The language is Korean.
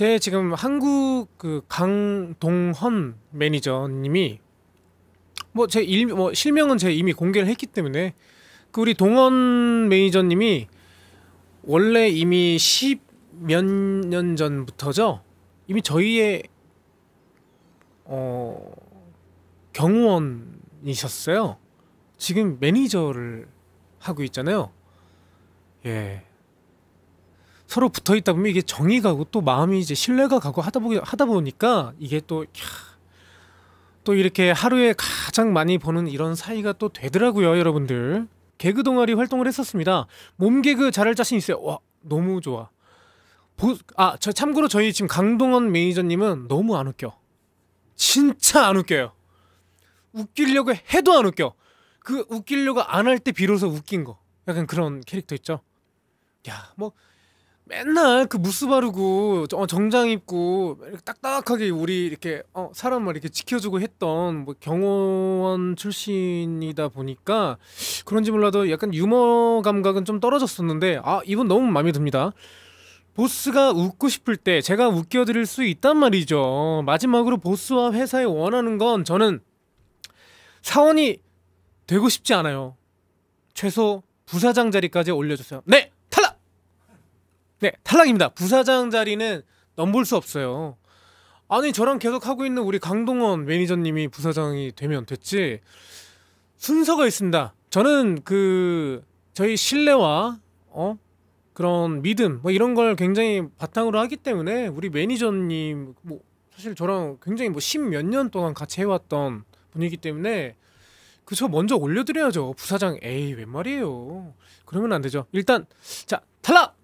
제 지금 한국 그 강동헌 매니저님이 뭐 제일뭐 뭐 실명은 제 이미 공개를 했기 때문에 그 우리 동헌 매니저님이 원래 이미 10몇 년 전부터죠 이미 저희의 어 경호원이셨어요 지금 매니저를 하고 있잖아요 예 서로 붙어 있다 보면 이게 정이 가고 또 마음이 이제 신뢰가 가고 하다 보기 하다 보니까 이게 또 또 이렇게 하루에 가장 많이 보는 이런 사이가 또 되더라고요, 여러분들. 개그 동아리 활동을 했었습니다. 몸 개그 잘할 자신 있어요. 와, 너무 좋아. 보, 아, 저 참고로 저희 지금 강동원 매니저님은 너무 안 웃겨. 진짜 안 웃겨요. 웃기려고 해도 안 웃겨. 그 웃기려고 안 할 때 비로소 웃긴 거. 약간 그런 캐릭터 있죠. 야, 뭐 맨날 그 무스 바르고 어, 정장 입고 딱딱하게 우리 이렇게 어, 사람을 이렇게 지켜주고 했던 뭐 경호원 출신이다 보니까 그런지 몰라도 약간 유머 감각은 좀 떨어졌었는데 아 이분 너무 마음에 듭니다. 보스가 웃고 싶을 때 제가 웃겨드릴 수 있단 말이죠. 마지막으로 보스와 회사에 원하는 건 저는 사원이 되고 싶지 않아요. 최소 부사장 자리까지 올려주세요. 네! 네, 탈락입니다. 부사장 자리는 넘볼 수 없어요. 아니, 저랑 계속 하고 있는 우리 강동원 매니저님이 부사장이 되면 됐지. 순서가 있습니다. 저는 그 저희 신뢰와 어 그런 믿음 뭐 이런 걸 굉장히 바탕으로 하기 때문에 우리 매니저님 뭐 사실 저랑 굉장히 뭐 십 몇 년 동안 같이 해왔던 분이기 때문에 그 저 먼저 올려드려야죠 부사장 에이 웬 말이에요 그러면 안 되죠 일단 자 탈락